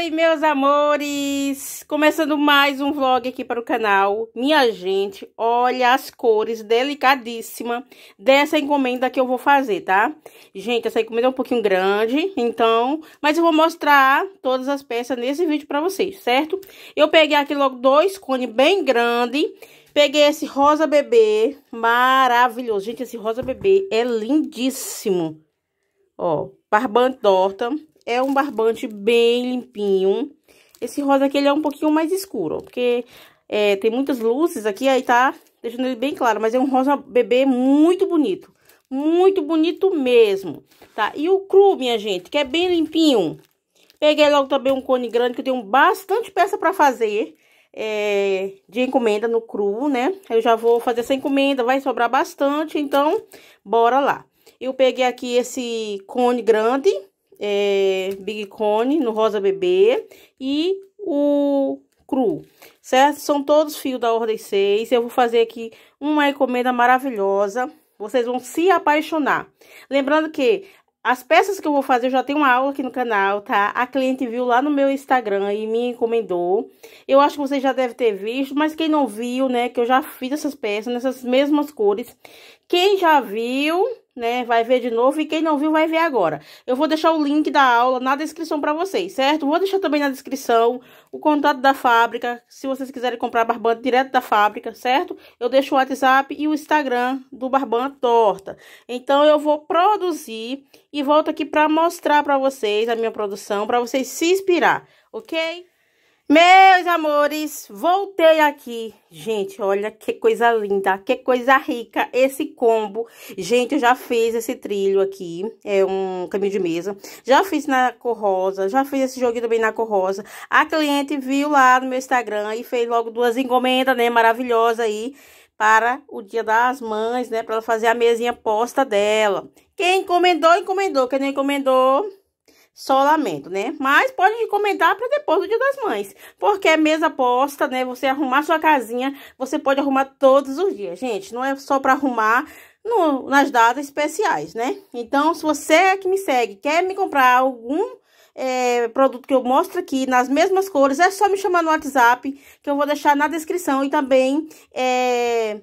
Oi, meus amores! Começando mais um vlog aqui para o canal. Minha gente, olha as cores delicadíssima dessa encomenda que eu vou fazer, tá? Gente, essa encomenda é um pouquinho grande, então... Mas eu vou mostrar todas as peças nesse vídeo para vocês, certo? Eu peguei aqui logo dois cones bem grandes, Peguei esse rosa bebê, maravilhoso. Gente, esse rosa bebê é lindíssimo. Ó, barbante torta é um barbante bem limpinho. Esse rosa aqui, ele é um pouquinho mais escuro, porque é, tem muitas luzes aqui, aí tá deixando ele bem claro. Mas é um rosa bebê muito bonito, muito bonito mesmo, tá? E o cru, minha gente, que é bem limpinho. Peguei logo também um cone grande, que eu tenho bastante peça pra fazer. É, de encomenda no cru, né? Eu já vou fazer essa encomenda, vai sobrar bastante, então bora lá. Eu peguei aqui esse cone grande, é, Big Cone no rosa bebê e o cru, certo? São todos fios da ordem 6. Eu vou fazer aqui uma encomenda maravilhosa. Vocês vão se apaixonar. Lembrando que as peças que eu vou fazer, eu já tenho uma aula aqui no canal, tá? A cliente viu lá no meu Instagram e me encomendou. Eu acho que vocês já devem ter visto, mas quem não viu, né? Que eu já fiz essas peças nessas mesmas cores. Quem já viu, né, vai ver de novo e quem não viu vai ver agora. Eu vou deixar o link da aula na descrição para vocês, certo? Vou deixar também na descrição o contato da fábrica, se vocês quiserem comprar barbante direto da fábrica, certo? Eu deixo o WhatsApp e o Instagram do barbante torta. Então eu vou produzir e volto aqui para mostrar para vocês a minha produção, para vocês se inspirar, OK? Meus amores, voltei aqui. Gente, olha que coisa linda, que coisa rica esse combo. Gente, eu já fiz esse trilho aqui, é um caminho de mesa. Já fiz na cor rosa, já fiz esse joguinho também na cor rosa. A cliente viu lá no meu Instagram e fez logo duas encomendas, né, maravilhosa aí. Para o dia das mães, né, para ela fazer a mesinha posta dela. Quem encomendou, encomendou. Quem não encomendou, só lamento, né? Mas pode encomendar para depois do Dia das Mães. Porque é mesa posta, né? Você arrumar sua casinha, você pode arrumar todos os dias. Gente, não é só para arrumar no, nas datas especiais, né? Então, se você é que me segue quer me comprar algum é, produto que eu mostro aqui nas mesmas cores, é só me chamar no WhatsApp, que eu vou deixar na descrição e também... É...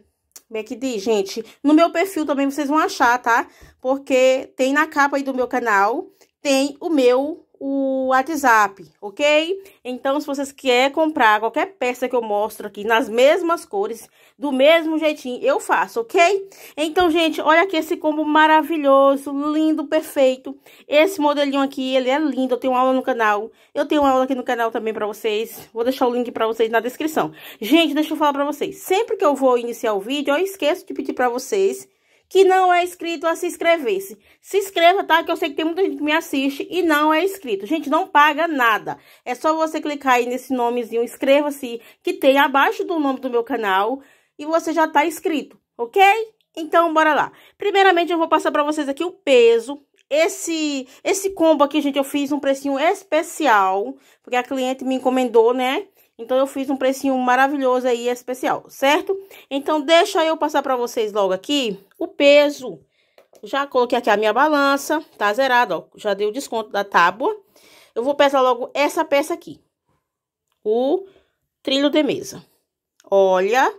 Como é que diz, gente? No meu perfil também vocês vão achar, tá? Porque tem na capa aí do meu canal tem o meu o WhatsApp, ok? Então, se vocês querem comprar qualquer peça que eu mostro aqui nas mesmas cores, do mesmo jeitinho, eu faço, ok? Então, gente, olha aqui esse combo maravilhoso, lindo, perfeito. Esse modelinho aqui, ele é lindo, eu tenho aula no canal. Eu tenho aula aqui no canal também pra vocês. Vou deixar o link pra vocês na descrição. Gente, deixa eu falar pra vocês. Sempre que eu vou iniciar o vídeo, eu esqueço de pedir pra vocês que não é inscrito a se inscrever-se. Se inscreva, tá? Que eu sei que tem muita gente que me assiste e não é inscrito. Gente, não paga nada. É só você clicar aí nesse nomezinho, inscreva-se, que tem abaixo do nome do meu canal e você já tá inscrito, ok? Então, bora lá. Primeiramente, eu vou passar pra vocês aqui o peso, esse esse combo aqui, gente, eu fiz um precinho especial, porque a cliente me encomendou, né? Então, eu fiz um precinho maravilhoso aí, especial, certo? Então, deixa eu passar para vocês logo aqui o peso. Já coloquei aqui a minha balança, tá zerado, ó. Já dei o desconto da tábua. Eu vou pesar logo essa peça aqui. O trilho de mesa. Olha,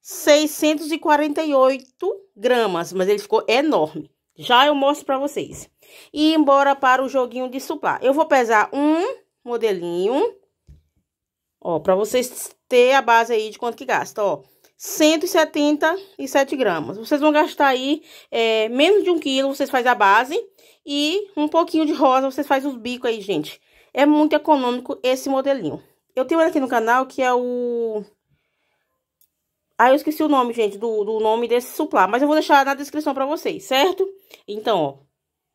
648 gramas, mas ele ficou enorme. Já eu mostro para vocês. E embora para o joguinho de suplá. Eu vou pesar um modelinho, Ó, para vocês ter a base aí de quanto que gasta, ó. 177 gramas. Vocês vão gastar aí é, menos de um quilo, vocês fazem a base. E um pouquinho de rosa, vocês fazem os bicos aí, gente. É muito econômico esse modelinho. Eu tenho aqui no canal que é o... Ah, eu esqueci o nome, gente, do, do nome desse suplá. Mas eu vou deixar na descrição pra vocês, certo? Então, ó,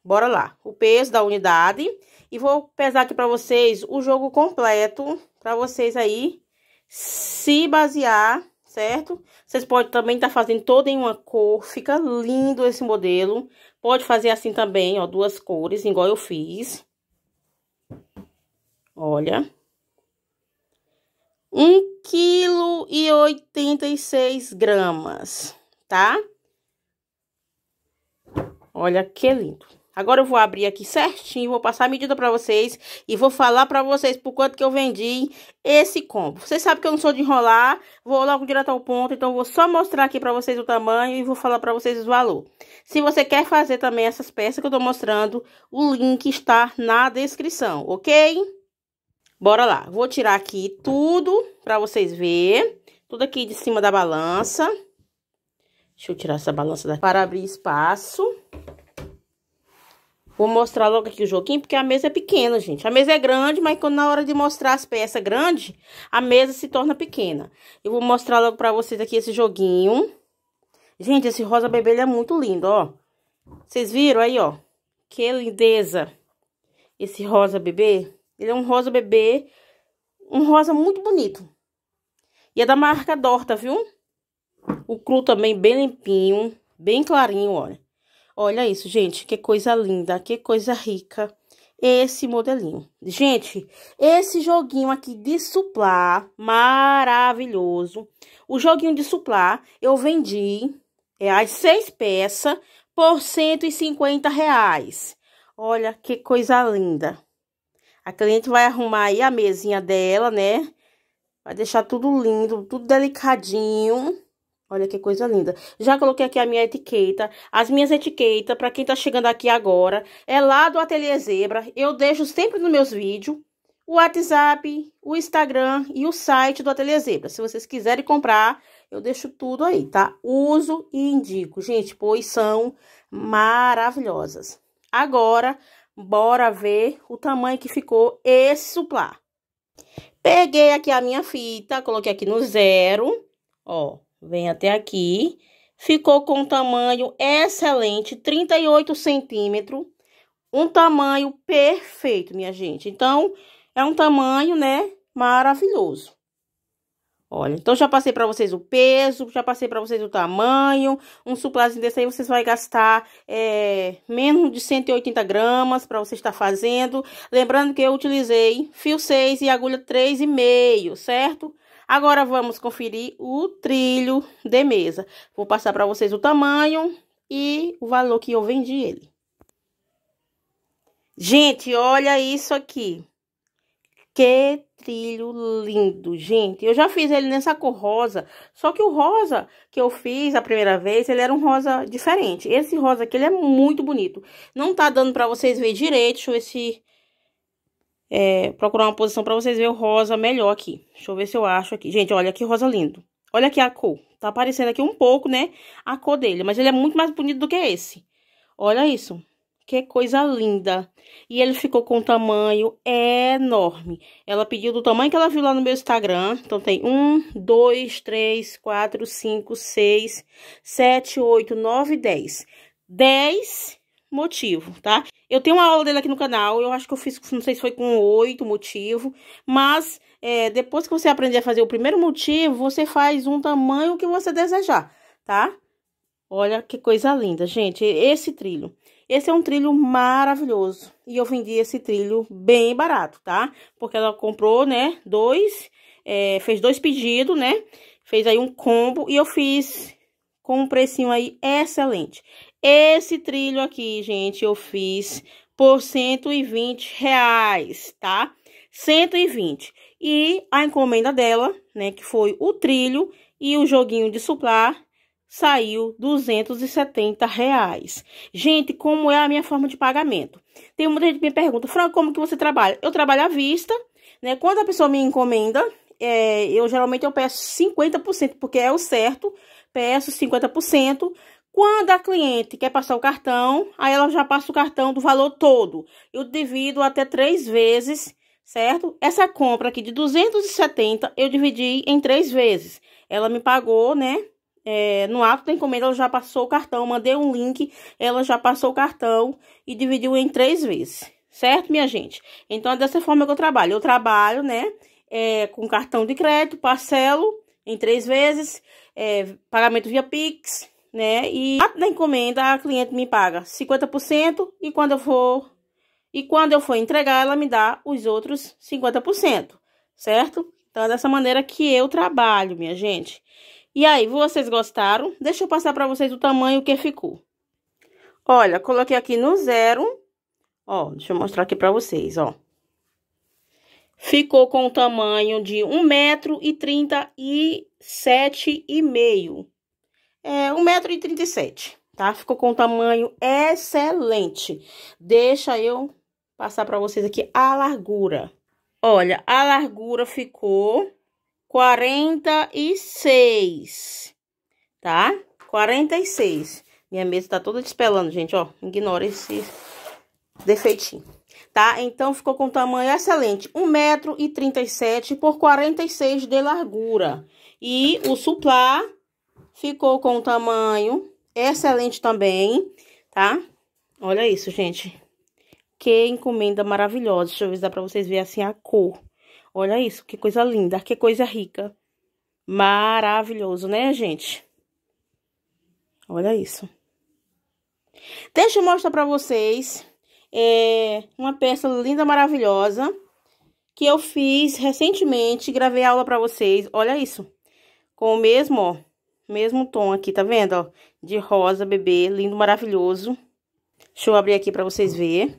bora lá. O peso da unidade. E vou pesar aqui pra vocês o jogo completo para vocês aí se basear, certo? Vocês podem também estar tá fazendo toda em uma cor, fica lindo esse modelo. Pode fazer assim também, ó, duas cores, igual eu fiz. Olha. um quilo e oitenta e seis gramas, tá? Olha que lindo. Agora eu vou abrir aqui certinho, vou passar a medida para vocês e vou falar para vocês por quanto que eu vendi esse combo. Vocês sabem que eu não sou de enrolar, vou logo direto ao ponto, então vou só mostrar aqui para vocês o tamanho e vou falar para vocês o valor. Se você quer fazer também essas peças que eu tô mostrando, o link está na descrição, ok? Bora lá, vou tirar aqui tudo para vocês ver, tudo aqui de cima da balança. Deixa eu tirar essa balança daqui para abrir espaço. Vou mostrar logo aqui o joguinho, porque a mesa é pequena, gente. A mesa é grande, mas quando na hora de mostrar as peças grandes, a mesa se torna pequena. Eu vou mostrar logo pra vocês aqui esse joguinho. Gente, esse rosa bebê, é muito lindo, ó. Vocês viram aí, ó? Que lindeza. Esse rosa bebê. Ele é um rosa bebê, um rosa muito bonito. E é da marca Dorta, viu? O cru também bem limpinho, bem clarinho, olha. Olha isso, gente, que coisa linda, que coisa rica esse modelinho. Gente, esse joguinho aqui de suplá, maravilhoso. O joguinho de suplá, eu vendi é, as seis peças por 150 reais. Olha que coisa linda. A cliente vai arrumar aí a mesinha dela, né? Vai deixar tudo lindo, tudo delicadinho. Olha que coisa linda. Já coloquei aqui a minha etiqueta. As minhas etiquetas, para quem tá chegando aqui agora, é lá do Ateliê Zebra. Eu deixo sempre nos meus vídeos o WhatsApp, o Instagram e o site do Ateliê Zebra. Se vocês quiserem comprar, eu deixo tudo aí, tá? Uso e indico. Gente, pois são maravilhosas. Agora, bora ver o tamanho que ficou esse suplá. Peguei aqui a minha fita, coloquei aqui no zero, ó. Vem até aqui. Ficou com um tamanho excelente, 38 centímetros. Um tamanho perfeito, minha gente. Então, é um tamanho, né, maravilhoso. Olha, então já passei para vocês o peso, já passei para vocês o tamanho. Um suplazinho desse aí vocês vão gastar é, menos de 180 gramas para você estar fazendo. Lembrando que eu utilizei fio 6 e agulha 3,5, certo? Agora, vamos conferir o trilho de mesa. Vou passar para vocês o tamanho e o valor que eu vendi ele. Gente, olha isso aqui. Que trilho lindo, gente. Eu já fiz ele nessa cor rosa, só que o rosa que eu fiz a primeira vez, ele era um rosa diferente. Esse rosa aqui, ele é muito bonito. Não tá dando para vocês ver direito, esse é, procurar uma posição para vocês verem o rosa melhor aqui. Deixa eu ver se eu acho aqui. Gente, olha que rosa lindo. Olha aqui a cor. Tá aparecendo aqui um pouco, né, a cor dele. Mas ele é muito mais bonito do que esse. Olha isso. Que coisa linda. E ele ficou com um tamanho enorme. Ela pediu do tamanho que ela viu lá no meu Instagram. Então, tem 1, 2, 3, 4, 5, 6, 7, 8, 9, 10. 10 motivo, tá? Eu tenho uma aula dele aqui no canal, eu acho que eu fiz, não sei se foi com oito motivo, mas é, depois que você aprender a fazer o primeiro motivo, você faz um tamanho que você desejar, tá? Olha que coisa linda, gente, esse trilho. Esse é um trilho maravilhoso, e eu vendi esse trilho bem barato, tá? Porque ela comprou, né, dois, é, fez dois pedidos, né, fez aí um combo, e eu fiz com um precinho aí excelente. Esse trilho aqui, gente, eu fiz por 120 reais, tá? 120. E a encomenda dela, né, que foi o trilho e o joguinho de suplar, saiu 270 reais. Gente, como é a minha forma de pagamento? Tem muita gente que me pergunta, fran como que você trabalha? Eu trabalho à vista, né? Quando a pessoa me encomenda, é, eu geralmente eu peço 50%, porque é o certo, peço 50%, quando a cliente quer passar o cartão, aí ela já passa o cartão do valor todo. Eu divido até três vezes, certo? Essa compra aqui de 270 eu dividi em três vezes. Ela me pagou, né? É, no ato da encomenda, ela já passou o cartão. Mandei um link, ela já passou o cartão e dividiu em três vezes, certo, minha gente? Então, é dessa forma que eu trabalho. Eu trabalho, né? É, com cartão de crédito, parcelo em três vezes, é, pagamento via Pix né? E na encomenda a cliente me paga 50% e quando eu for e quando eu for entregar ela me dá os outros 50%, certo? Então é dessa maneira que eu trabalho, minha gente. E aí, vocês gostaram? Deixa eu passar para vocês o tamanho que ficou. Olha, coloquei aqui no zero. Ó, deixa eu mostrar aqui para vocês, ó. Ficou com o tamanho de 1,37 metro e e meio é, 1,37m, tá? Ficou com um tamanho excelente. Deixa eu passar para vocês aqui a largura. Olha, a largura ficou 46, tá? 46. Minha mesa tá toda despelando, gente, ó. Ignora esse defeitinho, tá? Então, ficou com tamanho excelente. 1,37m por 46 de largura. E o suplar Ficou com um tamanho excelente também, tá? Olha isso, gente. Que encomenda maravilhosa. Deixa eu dá pra vocês verem assim a cor. Olha isso, que coisa linda, que coisa rica. Maravilhoso, né, gente? Olha isso. Deixa eu mostrar pra vocês é, uma peça linda, maravilhosa. Que eu fiz recentemente, gravei aula pra vocês. Olha isso. Com o mesmo, ó mesmo tom aqui, tá vendo, ó? De rosa, bebê, lindo, maravilhoso. Deixa eu abrir aqui pra vocês verem.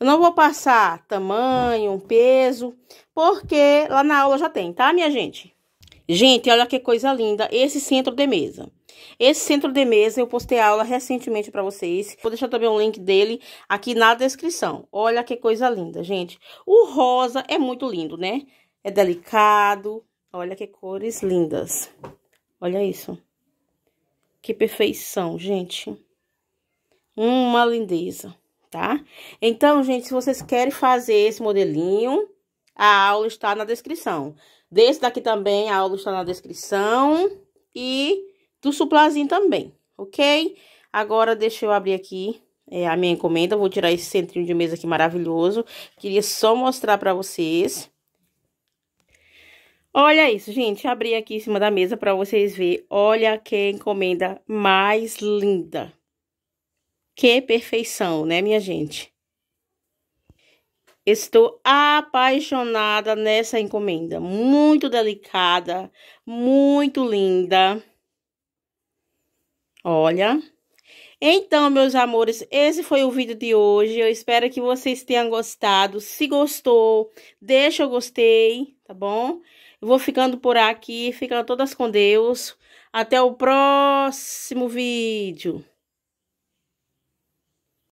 Eu não vou passar tamanho, peso, porque lá na aula já tem, tá, minha gente? Gente, olha que coisa linda esse centro de mesa. Esse centro de mesa eu postei aula recentemente para vocês. Vou deixar também o um link dele aqui na descrição. Olha que coisa linda, gente. O rosa é muito lindo, né? É delicado. Olha que cores lindas. Olha isso. Que perfeição, gente. Uma lindeza, tá? Então, gente, se vocês querem fazer esse modelinho, a aula está na descrição. Desse daqui também, a aula está na descrição. E do suplazinho também, ok? Agora, deixa eu abrir aqui é, a minha encomenda. Vou tirar esse centrinho de mesa aqui maravilhoso. Queria só mostrar para vocês. Olha isso, gente. Abri aqui em cima da mesa para vocês verem. Olha que encomenda mais linda. Que perfeição, né, minha gente? Estou apaixonada nessa encomenda. Muito delicada, muito linda. Olha. Então, meus amores, esse foi o vídeo de hoje. Eu espero que vocês tenham gostado. Se gostou, deixa o gostei, tá bom? Eu vou ficando por aqui, ficando todas com Deus. Até o próximo vídeo.